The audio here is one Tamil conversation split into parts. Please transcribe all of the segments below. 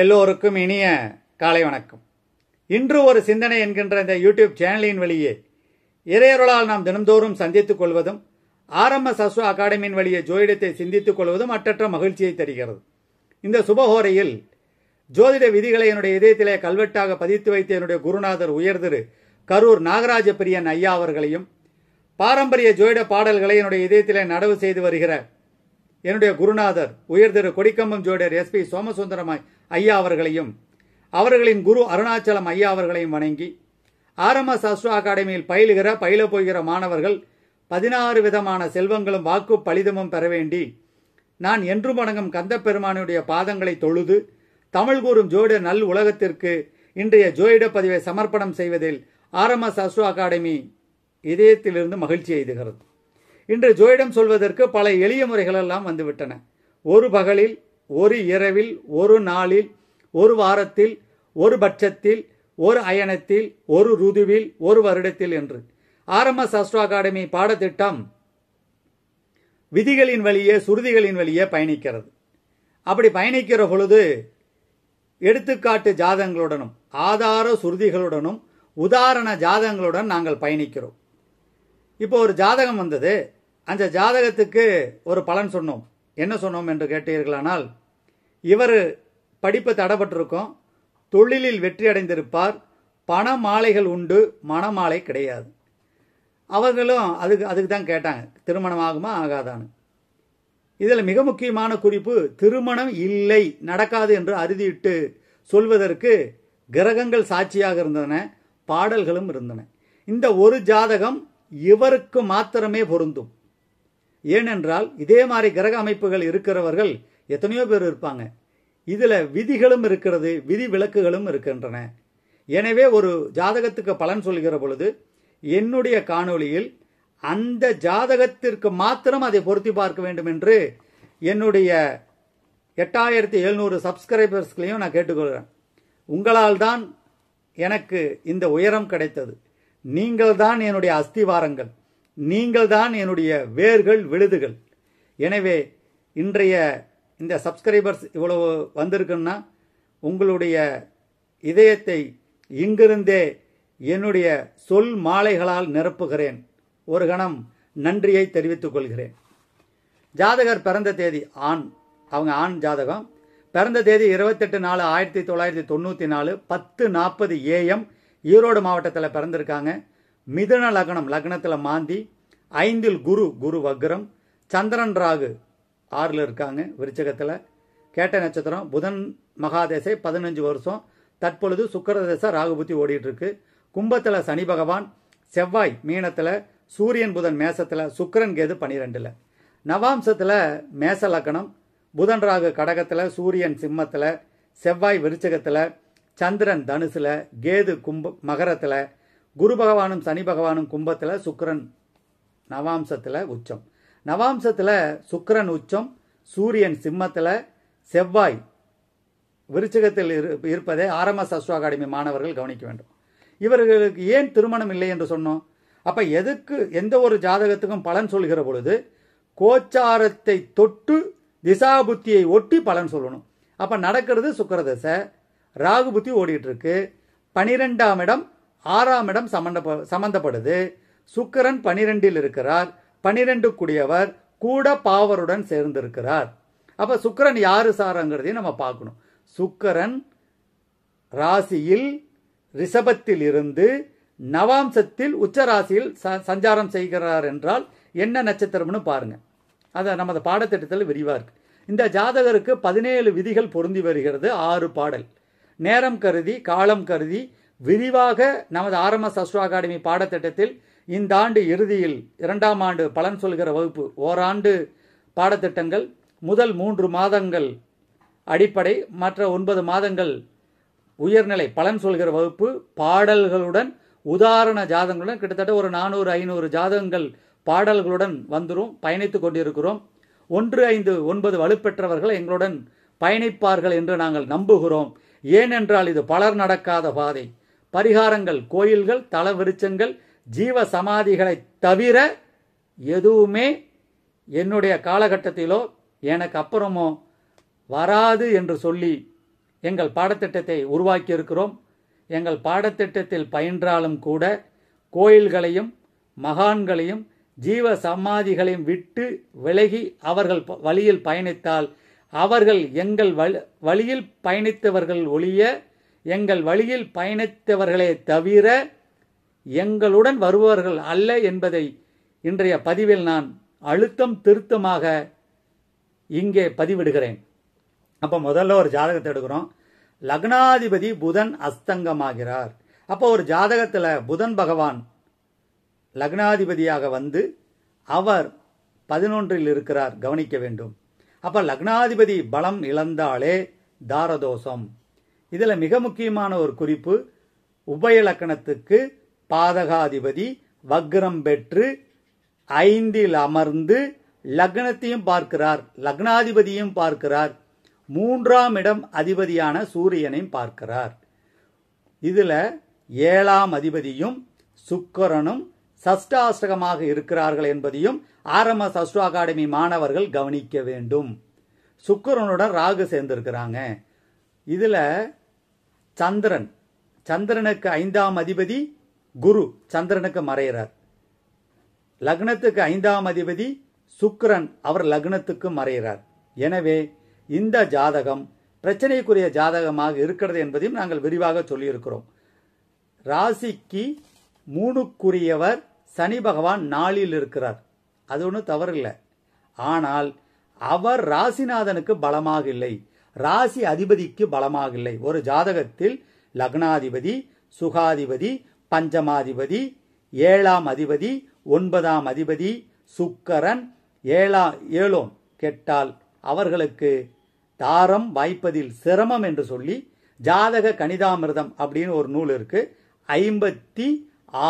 எல்லோருக்கும் இனிய காலை வணக்கம் இன்று ஒரு சிந்தனை என்கின்ற இந்த யூடியூப் சேனலின் வழியே இறையருளால் நாம் தினந்தோறும் சந்தித்துக் கொள்வதும் ஆரம்ப சசு அகாடமியின் வழியே ஜோதிடத்தை சிந்தித்துக் கொள்வதும் அற்றற்ற மகிழ்ச்சியை தருகிறது இந்த சுபஹோரையில் ஜோதிட விதிகளை என்னுடைய இதயத்திலே கல்வெட்டாக பதித்து வைத்த என்னுடைய குருநாதர் உயர்திரு கரூர் நாகராஜ பிரியன் ஐயா அவர்களையும் பாரம்பரிய ஜோதிட பாடல்களை என்னுடைய இதயத்திலே நடவு செய்து வருகிற என்னுடைய குருநாதர் உயர்திரு கொடிக்கம்பம் ஜோடியர் எஸ் பி சோமசுந்தரமாய் ஐயா அவர்களையும் அவர்களின் குரு அருணாச்சலம் ஐயா அவர்களையும் வணங்கி ஆர்எம்எஸ் அஸ்ரோ அகாடமியில் பயிலுகிற பயில போகிற மாணவர்கள் பதினாறு விதமான செல்வங்களும் வாக்கு பலிதமும் பெற வேண்டி நான் என்றும் வணங்கும் கந்த பெருமானுடைய பாதங்களை தொழுது தமிழ் கூறும் ஜோயிட நல் உலகத்திற்கு இன்றைய ஜோயிட பதிவை சமர்ப்பணம் செய்வதில் ஆர்எம்எஸ் அஸ்ரோ அகாடமி இதயத்திலிருந்து மகிழ்ச்சி எய்துகிறது இன்று ஜோயிடம் சொல்வதற்கு பல எளிய முறைகளெல்லாம் வந்துவிட்டன ஒரு பகலில் ஒரு இரவில் ஒரு நாளில் ஒரு வாரத்தில் ஒரு பட்சத்தில் ஒரு அயனத்தில் ஒரு ருதுவில் ஒரு வருடத்தில் என்று ஆரம்ப சாஸ்ட்ரா அகாடமி பாடத்திட்டம் விதிகளின் வழியே சுருதிகளின் வழியே பயணிக்கிறது அப்படி பயணிக்கிற பொழுது எடுத்துக்காட்டு ஜாதகங்களுடனும் ஆதார சுருதிகளுடனும் உதாரண ஜாதகங்களுடன் நாங்கள் பயணிக்கிறோம் இப்போ ஒரு ஜாதகம் வந்தது அந்த ஜாதகத்துக்கு ஒரு பலன் சொன்னோம் என்ன சொன்னோம் என்று கேட்டீர்களானால் இவர் படிப்பு தடைப்பட்டிருக்கும் தொழிலில் வெற்றி அடைந்திருப்பார் பண மாலைகள் உண்டு மணமாலை கிடையாது அவர்களும் அதுக்கு அதுக்கு தான் கேட்டாங்க திருமணம் ஆகுமா ஆகாதான்னு இதில் மிக முக்கியமான குறிப்பு திருமணம் இல்லை நடக்காது என்று அறுதியிட்டு சொல்வதற்கு கிரகங்கள் சாட்சியாக இருந்தன பாடல்களும் இருந்தன இந்த ஒரு ஜாதகம் இவருக்கு மாத்திரமே பொருந்தும் ஏனென்றால் இதே மாதிரி கிரக அமைப்புகள் இருக்கிறவர்கள் எத்தனையோ பேர் இருப்பாங்க இதில் விதிகளும் இருக்கிறது விதி விலக்குகளும் இருக்கின்றன எனவே ஒரு ஜாதகத்துக்கு பலன் சொல்கிற பொழுது என்னுடைய காணொளியில் அந்த ஜாதகத்திற்கு மாத்திரம் அதை பொருத்தி பார்க்க வேண்டும் என்று என்னுடைய எட்டாயிரத்தி எழுநூறு சப்ஸ்கிரைபர்ஸ்களையும் நான் கேட்டுக்கொள்கிறேன் உங்களால் தான் எனக்கு இந்த உயரம் கிடைத்தது நீங்கள் தான் என்னுடைய அஸ்திவாரங்கள் நீங்கள் தான் என்னுடைய வேர்கள் விழுதுகள் எனவே இன்றைய இந்த சப்ஸ்கிரைபர்ஸ் இவ்வளவு வந்திருக்குன்னா உங்களுடைய இதயத்தை இங்கிருந்தே என்னுடைய சொல் மாலைகளால் நிரப்புகிறேன் ஒரு கணம் நன்றியை தெரிவித்துக் கொள்கிறேன் ஜாதகர் பிறந்த தேதி ஆண் அவங்க ஆண் ஜாதகம் பிறந்த தேதி இருபத்தெட்டு நாலு ஆயிரத்தி தொள்ளாயிரத்தி தொண்ணூற்றி நாலு பத்து நாற்பது ஏஎம் ஈரோடு மாவட்டத்தில் பிறந்திருக்காங்க மிதுன லக்னம் லக்னத்தில் மாந்தி ஐந்தில் குரு குரு வக்ரம் சந்திரன் ராகு ஆறில் இருக்காங்க விருச்சகத்தில் கேட்ட நட்சத்திரம் புதன் மகாதேசை பதினஞ்சு வருஷம் தற்பொழுது சுக்கரதேச ராகுபுத்தி ஓடிட்டு இருக்கு கும்பத்தில் சனி பகவான் செவ்வாய் மீனத்தில் சூரியன் புதன் மேசத்தில் சுக்கரன் கேது பனிரெண்டில் நவாம்சத்தில் மேச லக்கணம் புதன் ராகு கடகத்தில் சூரியன் சிம்மத்தில் செவ்வாய் விருச்சகத்தில் சந்திரன் தனுசில் கேது கும்ப மகரத்தில் குரு பகவானும் சனி பகவானும் கும்பத்தில் சுக்கரன் நவாம்சத்தில் உச்சம் நவாம்சத்தில் சுக்கரன் உச்சம் சூரியன் சிம்மத்தில் செவ்வாய் விருச்சகத்தில் இருப்பதை ஆரம்ப அஸ்ட்ரோ அகாடமி மாணவர்கள் கவனிக்க வேண்டும் இவர்களுக்கு ஏன் திருமணம் இல்லை என்று சொன்னோம் அப்போ எதுக்கு எந்த ஒரு ஜாதகத்துக்கும் பலன் சொல்கிற பொழுது கோச்சாரத்தை தொட்டு திசா புத்தியை ஒட்டி பலன் சொல்லணும் அப்போ நடக்கிறது சுக்கரதசை ராகு புத்தி ஓடிட்டு இருக்கு பனிரெண்டாம் இடம் ஆறாம் இடம் சம்பந்தப்படுது சம்மந்தப்படுது சுக்கரன் பனிரெண்டில் இருக்கிறார் பனிரெண்டு கூடியவர் கூட பாவருடன் சேர்ந்திருக்கிறார் அப்ப சுக்கரன் யாரு சாரங்கிறதையும் நம்ம பார்க்கணும் சுக்கரன் ராசியில் ரிஷபத்தில் இருந்து நவாம்சத்தில் உச்ச ராசியில் சஞ்சாரம் செய்கிறார் என்றால் என்ன நட்சத்திரம்னு பாருங்க அதை நமது பாடத்திட்டத்தில் விரிவாக இருக்கு இந்த ஜாதகருக்கு பதினேழு விதிகள் பொருந்தி வருகிறது ஆறு பாடல் நேரம் கருதி காலம் கருதி விரிவாக நமது ஆரம்ப அஸ்ட்ரோ அகாடமி பாடத்திட்டத்தில் இந்த ஆண்டு இறுதியில் இரண்டாம் ஆண்டு பலன் சொல்கிற வகுப்பு ஓராண்டு பாடத்திட்டங்கள் முதல் மூன்று மாதங்கள் அடிப்படை மற்ற ஒன்பது மாதங்கள் உயர்நிலை பலன் சொல்கிற வகுப்பு பாடல்களுடன் உதாரண ஜாதங்களுடன் கிட்டத்தட்ட ஒரு நானூறு ஐநூறு ஜாதகங்கள் பாடல்களுடன் வந்துடும் பயணித்து கொண்டிருக்கிறோம் ஒன்று ஐந்து ஒன்பது வலுப்பெற்றவர்கள் எங்களுடன் பயணிப்பார்கள் என்று நாங்கள் நம்புகிறோம் ஏனென்றால் இது பலர் நடக்காத பாதை பரிகாரங்கள் கோயில்கள் தள விருச்சங்கள் ஜீவ சமாதிகளை தவிர எதுவுமே என்னுடைய காலகட்டத்திலோ எனக்கு அப்புறமோ வராது என்று சொல்லி எங்கள் பாடத்திட்டத்தை உருவாக்கி இருக்கிறோம் எங்கள் பாடத்திட்டத்தில் பயின்றாலும் கூட கோயில்களையும் மகான்களையும் ஜீவ சமாதிகளையும் விட்டு விலகி அவர்கள் வழியில் பயணித்தால் அவர்கள் எங்கள் வழியில் பயணித்தவர்கள் ஒழிய எங்கள் வழியில் பயணித்தவர்களே தவிர எங்களுடன் வருபவர்கள் அல்ல என்பதை இன்றைய பதிவில் நான் அழுத்தம் திருத்தமாக இங்கே பதிவிடுகிறேன் அப்போ முதல்ல ஒரு ஜாதகத்தை எடுக்கிறோம் லக்னாதிபதி புதன் அஸ்தங்கமாகிறார் அப்போ ஒரு ஜாதகத்தில் புதன் பகவான் லக்னாதிபதியாக வந்து அவர் பதினொன்றில் இருக்கிறார் கவனிக்க வேண்டும் அப்போ லக்னாதிபதி பலம் இழந்தாலே தாரதோஷம் இதில் மிக முக்கியமான ஒரு குறிப்பு உபய லக்கணத்துக்கு பாதகாதிபதி வக்ரம் பெற்று ஐந்தில் அமர்ந்து லக்னத்தையும் பார்க்கிறார் லக்னாதிபதியும் பார்க்கிறார் மூன்றாம் இடம் அதிபதியான சூரியனையும் பார்க்கிறார் இதுல ஏழாம் அதிபதியும் சுக்கரனும் சஷ்டாஷ்டகமாக இருக்கிறார்கள் என்பதையும் ஆரம்ப சஷ்டோ அகாடமி மாணவர்கள் கவனிக்க வேண்டும் சுக்கரனுடன் ராகு சேர்ந்திருக்கிறாங்க இதுல சந்திரன் சந்திரனுக்கு ஐந்தாம் அதிபதி குரு சந்திரனுக்கு மறைகிறார் லக்னத்துக்கு ஐந்தாம் அதிபதி சுக்கரன் அவர் லக்னத்துக்கு மறைகிறார் எனவே இந்த ஜாதகம் பிரச்சனைக்குரிய ஜாதகமாக இருக்கிறது என்பதையும் நாங்கள் விரிவாக சொல்லியிருக்கிறோம் ராசிக்கு மூணுக்குரியவர் சனி பகவான் நாளில் இருக்கிறார் அது ஒன்றும் தவறில்லை ஆனால் அவர் ராசிநாதனுக்கு பலமாக இல்லை ராசி அதிபதிக்கு பலமாக இல்லை ஒரு ஜாதகத்தில் லக்னாதிபதி சுகாதிபதி பஞ்சமாதிபதி ஏழாம் அதிபதி ஒன்பதாம் அதிபதி சுக்கரன் ஏழா ஏழோன் கெட்டால் அவர்களுக்கு தாரம் வாய்ப்பதில் சிரமம் என்று சொல்லி ஜாதக கணிதாமிரதம் அப்படின்னு ஒரு நூல் இருக்கு ஐம்பத்தி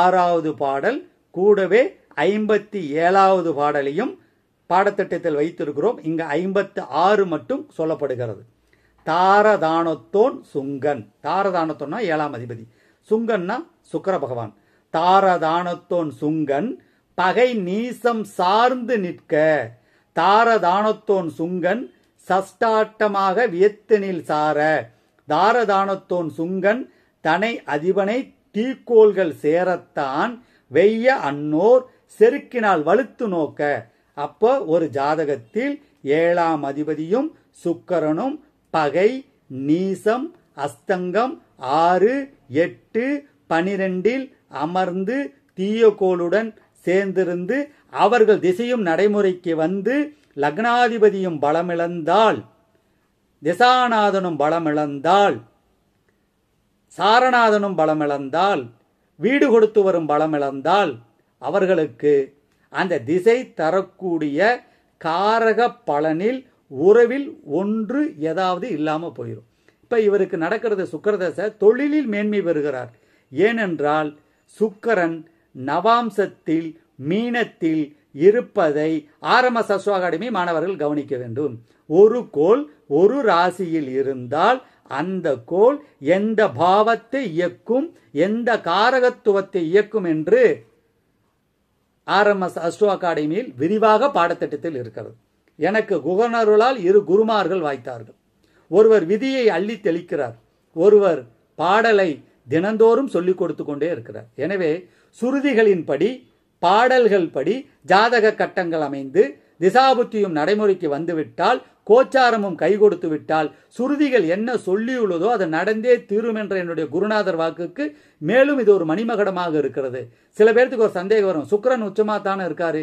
ஆறாவது பாடல் கூடவே ஐம்பத்தி ஏழாவது பாடலையும் பாடத்திட்டத்தில் வைத்திருக்கிறோம் இங்கு ஐம்பத்து ஆறு மட்டும் சொல்லப்படுகிறது தாரதானத்தோன் சுங்கன் தாரதானத்தோன்னா ஏழாம் அதிபதி சுங்கன்னா சுக்கர பகவான் தாரதானத்தோன் சுங்கன் பகை நீசம் சார்ந்து நிற்க தாரதானத்தோன் சுங்கன் சஷ்டாட்டமாக வியத்தனில் சார தாரதானத்தோன் சுங்கன் தனை அதிபனை தீக்கோள்கள் சேரத்தான் வெய்ய அன்னோர் செருக்கினால் வலுத்து நோக்க அப்போ ஒரு ஜாதகத்தில் ஏழாம் அதிபதியும் சுக்கரனும் பகை நீசம் அஸ்தங்கம் ஆறு எட்டு பனிரெண்டில் அமர்ந்து தீயகோளுடன் சேர்ந்திருந்து அவர்கள் திசையும் நடைமுறைக்கு வந்து லக்னாதிபதியும் பலமிழந்தால் திசாநாதனும் பலமிழந்தால் சாரநாதனும் பலமிழந்தால் வீடு கொடுத்து வரும் பலமிழந்தால் அவர்களுக்கு அந்த திசை தரக்கூடிய காரக பலனில் உறவில் ஒன்று ஏதாவது இல்லாமல் போயிடும் இப்போ இவருக்கு நடக்கிறது சுக்கரதசை தொழிலில் மேன்மை பெறுகிறார் ஏனென்றால் சுக்கரன் நவாம்சத்தில் மீனத்தில் இருப்பதை ஆரம்ப சஸ்வ அகாடமி மாணவர்கள் கவனிக்க வேண்டும் ஒரு கோள் ஒரு ராசியில் இருந்தால் அந்த கோள் எந்த பாவத்தை இயக்கும் எந்த காரகத்துவத்தை இயக்கும் என்று ஆர்எம்எஸ் அஸ்ட்ரோ அகாடமியில் விரிவாக பாடத்திட்டத்தில் இருக்கிறது எனக்கு குகனருளால் இரு குருமார்கள் வாய்த்தார்கள் ஒருவர் விதியை அள்ளி தெளிக்கிறார் ஒருவர் பாடலை தினந்தோறும் சொல்லிக் கொடுத்து கொண்டே இருக்கிறார் எனவே சுருதிகளின் படி பாடல்கள் படி ஜாதக கட்டங்கள் அமைந்து திசாபுத்தியும் நடைமுறைக்கு வந்துவிட்டால் கோச்சாரமும் கை கொடுத்து விட்டால் சுருதிகள் என்ன சொல்லியுள்ளதோ அது நடந்தே தீரும் என்ற என்னுடைய குருநாதர் வாக்குக்கு மேலும் இது ஒரு மணிமகடமாக இருக்கிறது சில பேர்த்துக்கு ஒரு சந்தேகம் வரும் சுக்கரன் உச்சமாக தானே இருக்காரு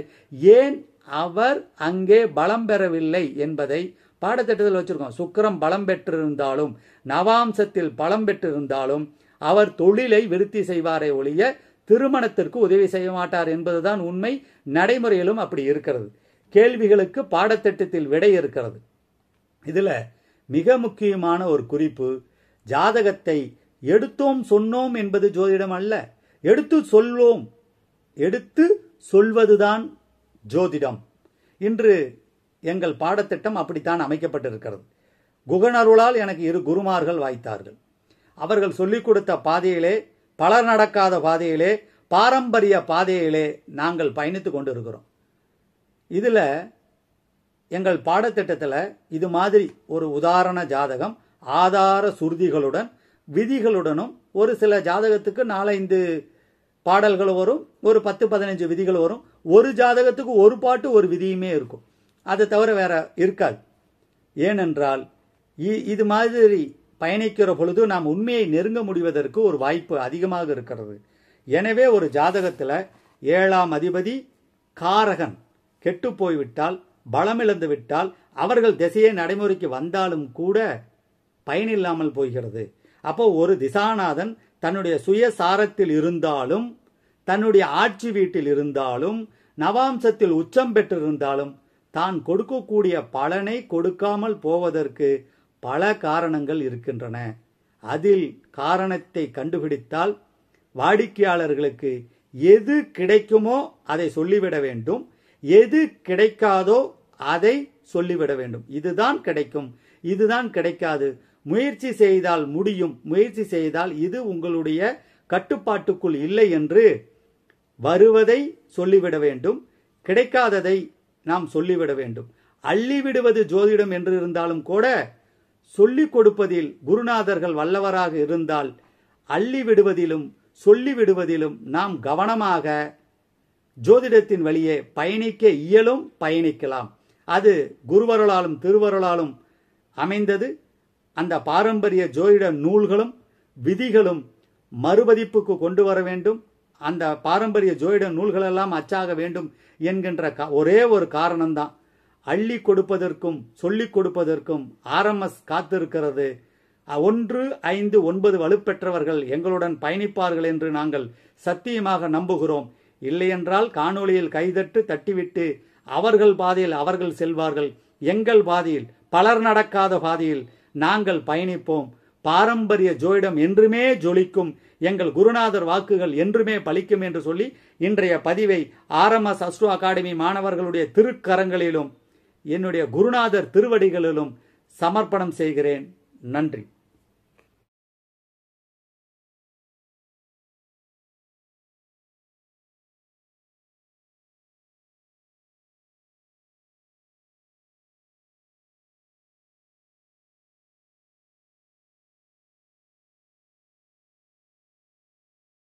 ஏன் அவர் அங்கே பலம் பெறவில்லை என்பதை பாடத்திட்டத்தில் வச்சிருக்கோம் சுக்கரம் பலம் பெற்றிருந்தாலும் நவாம்சத்தில் பலம் பெற்றிருந்தாலும் அவர் தொழிலை விருத்தி செய்வாரே ஒழிய திருமணத்திற்கு உதவி செய்ய மாட்டார் என்பதுதான் உண்மை நடைமுறையிலும் அப்படி இருக்கிறது கேள்விகளுக்கு பாடத்திட்டத்தில் விடை இருக்கிறது இதில் மிக முக்கியமான ஒரு குறிப்பு ஜாதகத்தை எடுத்தோம் சொன்னோம் என்பது ஜோதிடம் அல்ல எடுத்து சொல்வோம் எடுத்து சொல்வதுதான் ஜோதிடம் இன்று எங்கள் பாடத்திட்டம் அப்படித்தான் அமைக்கப்பட்டிருக்கிறது குகனருளால் எனக்கு இரு குருமார்கள் வாய்த்தார்கள் அவர்கள் சொல்லிக் கொடுத்த பாதையிலே பலர் நடக்காத பாதையிலே பாரம்பரிய பாதையிலே நாங்கள் பயணித்து கொண்டு இருக்கிறோம் இதில் எங்கள் பாடத்திட்டத்தில் இது மாதிரி ஒரு உதாரண ஜாதகம் ஆதார சுருதிகளுடன் விதிகளுடனும் ஒரு சில ஜாதகத்துக்கு நாலஞ்சு பாடல்கள் வரும் ஒரு பத்து பதினஞ்சு விதிகள் வரும் ஒரு ஜாதகத்துக்கு ஒரு பாட்டு ஒரு விதியுமே இருக்கும் அதை தவிர வேற இருக்காது ஏனென்றால் இது மாதிரி பயணிக்கிற பொழுது நாம் உண்மையை நெருங்க முடிவதற்கு ஒரு வாய்ப்பு அதிகமாக இருக்கிறது எனவே ஒரு ஜாதகத்தில் ஏழாம் அதிபதி காரகன் கெட்டு போய்விட்டால் பலமிழந்து விட்டால் அவர்கள் திசையை நடைமுறைக்கு வந்தாலும் கூட பயனில்லாமல் போகிறது அப்போ ஒரு திசாநாதன் தன்னுடைய சுயசாரத்தில் இருந்தாலும் தன்னுடைய ஆட்சி வீட்டில் இருந்தாலும் நவாம்சத்தில் உச்சம் பெற்றிருந்தாலும் தான் கொடுக்கக்கூடிய பலனை கொடுக்காமல் போவதற்கு பல காரணங்கள் இருக்கின்றன அதில் காரணத்தை கண்டுபிடித்தால் வாடிக்கையாளர்களுக்கு எது கிடைக்குமோ அதை சொல்லிவிட வேண்டும் எது கிடைக்காதோ அதை சொல்லிவிட வேண்டும் இதுதான் கிடைக்கும் இதுதான் கிடைக்காது முயற்சி செய்தால் முடியும் முயற்சி செய்தால் இது உங்களுடைய கட்டுப்பாட்டுக்குள் இல்லை என்று வருவதை சொல்லிவிட வேண்டும் கிடைக்காததை நாம் சொல்லிவிட வேண்டும் அள்ளிவிடுவது ஜோதிடம் என்று இருந்தாலும் கூட சொல்லிக் கொடுப்பதில் குருநாதர்கள் வல்லவராக இருந்தால் அள்ளி விடுவதிலும் சொல்லி விடுவதிலும் நாம் கவனமாக ஜோதிடத்தின் வழியே பயணிக்க இயலும் பயணிக்கலாம் அது குருவருளாலும் திருவருளாலும் அமைந்தது அந்த பாரம்பரிய ஜோதிட நூல்களும் விதிகளும் மறுபதிப்புக்கு கொண்டு வர வேண்டும் அந்த பாரம்பரிய ஜோதிட நூல்களெல்லாம் அச்சாக வேண்டும் என்கின்ற ஒரே ஒரு காரணம்தான் அள்ளி கொடுப்பதற்கும் சொல்லிக் கொடுப்பதற்கும் எஸ் காத்திருக்கிறது ஒன்று ஐந்து ஒன்பது வலுப்பெற்றவர்கள் எங்களுடன் பயணிப்பார்கள் என்று நாங்கள் சத்தியமாக நம்புகிறோம் இல்லையென்றால் காணொளியில் கைதட்டு தட்டிவிட்டு அவர்கள் பாதையில் அவர்கள் செல்வார்கள் எங்கள் பாதையில் பலர் நடக்காத பாதையில் நாங்கள் பயணிப்போம் பாரம்பரிய ஜோயிடம் என்றுமே ஜொலிக்கும் எங்கள் குருநாதர் வாக்குகள் என்றுமே பலிக்கும் என்று சொல்லி இன்றைய பதிவை எஸ் அஸ்ரோ அகாடமி மாணவர்களுடைய திருக்கரங்களிலும் என்னுடைய குருநாதர் திருவடிகளிலும் சமர்ப்பணம் செய்கிறேன் நன்றி